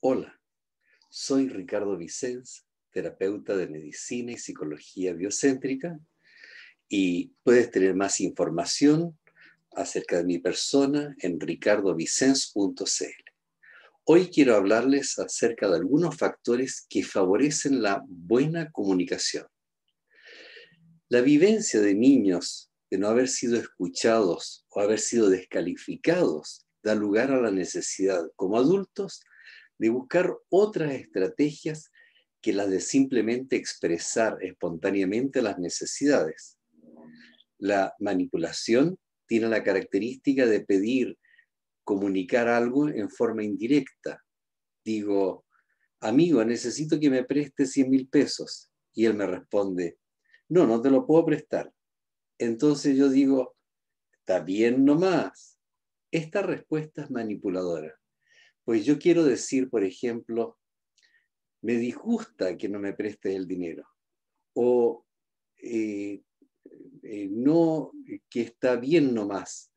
Hola, soy Ricardo Vicens, terapeuta de medicina y psicología biocéntrica y puedes tener más información acerca de mi persona en ricardovicens.cl. Hoy quiero hablarles acerca de algunos factores que favorecen la buena comunicación. La vivencia de niños de no haber sido escuchados o haber sido descalificados da lugar a la necesidad como adultos de buscar otras estrategias que las de simplemente expresar espontáneamente las necesidades. La manipulación tiene la característica de pedir comunicar algo en forma indirecta. Digo, amigo, necesito que me preste 100 mil pesos. Y él me responde, no, no te lo puedo prestar. Entonces yo digo, está bien nomás. Esta respuesta es manipuladora. Pues yo quiero decir, por ejemplo, me disgusta que no me preste el dinero. O eh, eh, no, que está bien nomás.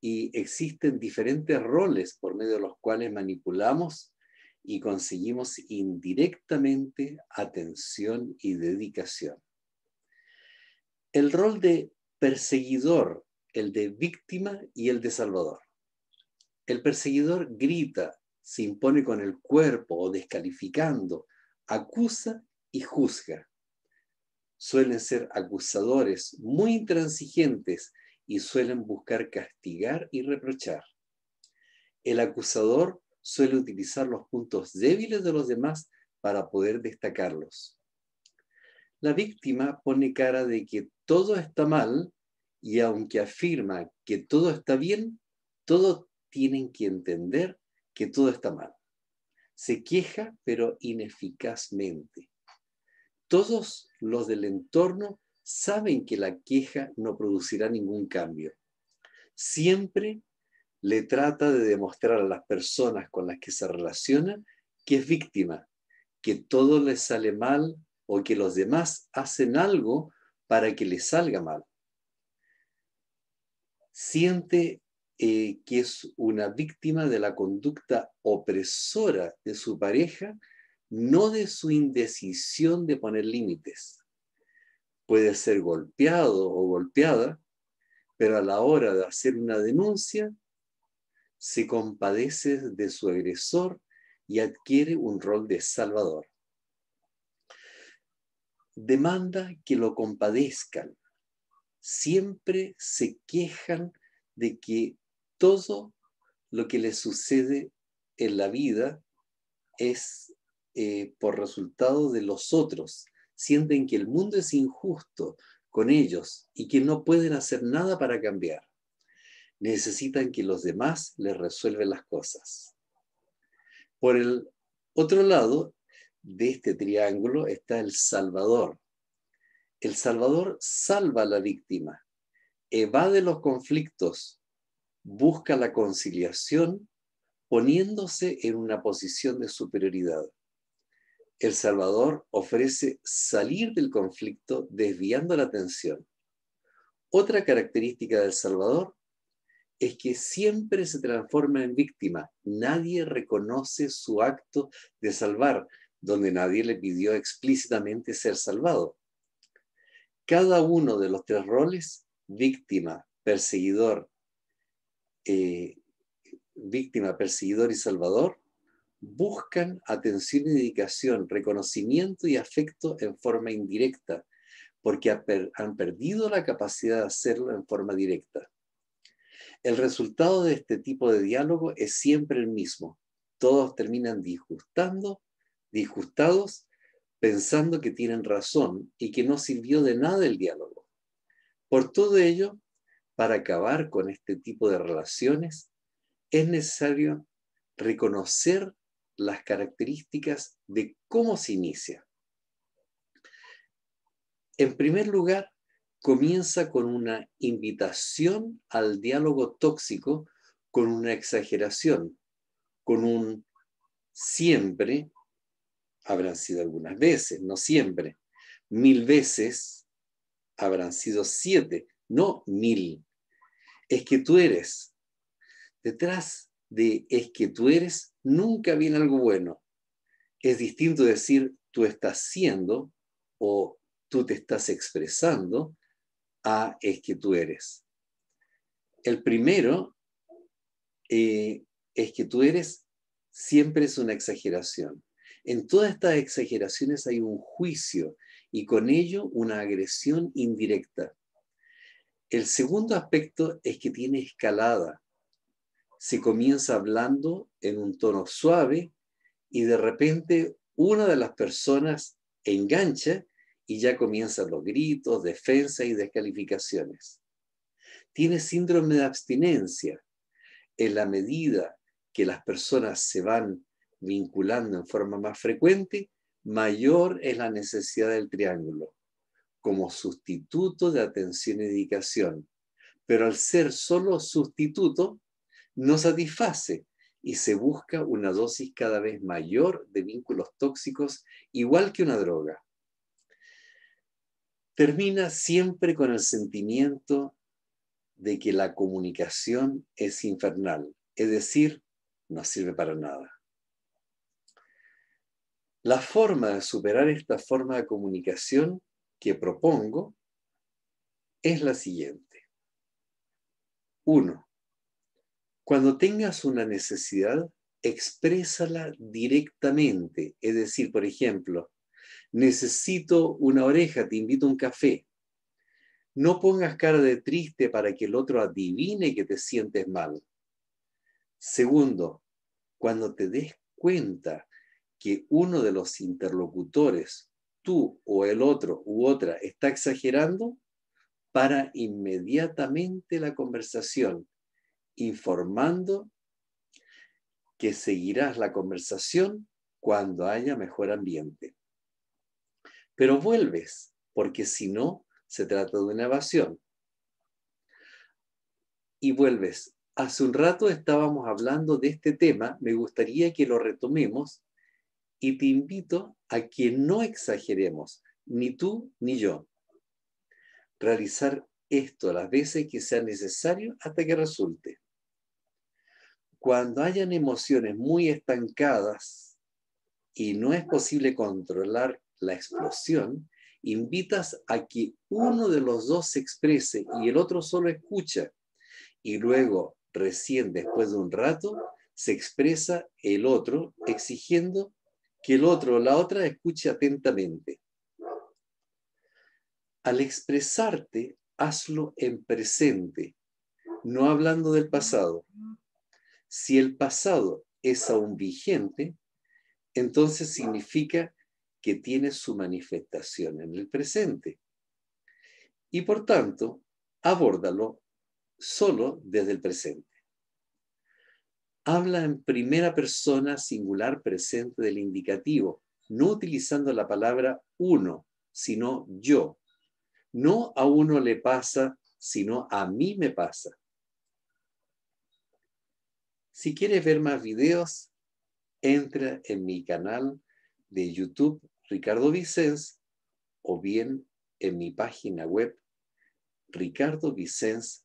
Y existen diferentes roles por medio de los cuales manipulamos y conseguimos indirectamente atención y dedicación. El rol de perseguidor, el de víctima y el de salvador. El perseguidor grita, se impone con el cuerpo o descalificando, acusa y juzga. Suelen ser acusadores muy intransigentes y suelen buscar castigar y reprochar. El acusador suele utilizar los puntos débiles de los demás para poder destacarlos. La víctima pone cara de que todo está mal y aunque afirma que todo está bien, todo tienen que entender que todo está mal. Se queja, pero ineficazmente. Todos los del entorno saben que la queja no producirá ningún cambio. Siempre le trata de demostrar a las personas con las que se relaciona que es víctima, que todo le sale mal o que los demás hacen algo para que le salga mal. Siente eh, que es una víctima de la conducta opresora de su pareja, no de su indecisión de poner límites. Puede ser golpeado o golpeada, pero a la hora de hacer una denuncia, se compadece de su agresor y adquiere un rol de salvador. Demanda que lo compadezcan. Siempre se quejan de que todo lo que les sucede en la vida es eh, por resultado de los otros. Sienten que el mundo es injusto con ellos y que no pueden hacer nada para cambiar. Necesitan que los demás les resuelvan las cosas. Por el otro lado de este triángulo está el Salvador. El Salvador salva a la víctima, evade los conflictos, busca la conciliación poniéndose en una posición de superioridad. El Salvador ofrece salir del conflicto desviando la atención. Otra característica del Salvador es que siempre se transforma en víctima. Nadie reconoce su acto de salvar, donde nadie le pidió explícitamente ser salvado. Cada uno de los tres roles, víctima, perseguidor eh, víctima, perseguidor y salvador, buscan atención y dedicación, reconocimiento y afecto en forma indirecta, porque han perdido la capacidad de hacerlo en forma directa. El resultado de este tipo de diálogo es siempre el mismo. Todos terminan disgustando, disgustados, pensando que tienen razón y que no sirvió de nada el diálogo. Por todo ello, para acabar con este tipo de relaciones, es necesario reconocer las características de cómo se inicia. En primer lugar, comienza con una invitación al diálogo tóxico, con una exageración, con un siempre, habrán sido algunas veces, no siempre, mil veces, habrán sido siete, no mil es que tú eres. Detrás de es que tú eres nunca viene algo bueno. Es distinto decir tú estás siendo o tú te estás expresando a es que tú eres. El primero eh, es que tú eres siempre es una exageración. En todas estas exageraciones hay un juicio y con ello una agresión indirecta. El segundo aspecto es que tiene escalada. Se comienza hablando en un tono suave y de repente una de las personas engancha y ya comienzan los gritos, defensas y descalificaciones. Tiene síndrome de abstinencia. En la medida que las personas se van vinculando en forma más frecuente, mayor es la necesidad del triángulo como sustituto de atención y dedicación, pero al ser solo sustituto, no satisface y se busca una dosis cada vez mayor de vínculos tóxicos, igual que una droga. Termina siempre con el sentimiento de que la comunicación es infernal, es decir, no sirve para nada. La forma de superar esta forma de comunicación que propongo es la siguiente. Uno, cuando tengas una necesidad, exprésala directamente. Es decir, por ejemplo, necesito una oreja, te invito a un café. No pongas cara de triste para que el otro adivine que te sientes mal. Segundo, cuando te des cuenta que uno de los interlocutores tú o el otro u otra está exagerando, para inmediatamente la conversación, informando que seguirás la conversación cuando haya mejor ambiente. Pero vuelves, porque si no, se trata de una evasión. Y vuelves. Hace un rato estábamos hablando de este tema, me gustaría que lo retomemos y te invito a que no exageremos, ni tú ni yo. Realizar esto las veces que sea necesario hasta que resulte. Cuando hayan emociones muy estancadas y no es posible controlar la explosión, invitas a que uno de los dos se exprese y el otro solo escucha. Y luego, recién después de un rato, se expresa el otro exigiendo que el otro, la otra, escuche atentamente. Al expresarte, hazlo en presente, no hablando del pasado. Si el pasado es aún vigente, entonces significa que tiene su manifestación en el presente. Y por tanto, abórdalo solo desde el presente habla en primera persona singular presente del indicativo, no utilizando la palabra uno, sino yo. No a uno le pasa, sino a mí me pasa. Si quieres ver más videos, entra en mi canal de YouTube Ricardo Vicens o bien en mi página web ricardovicens.cl.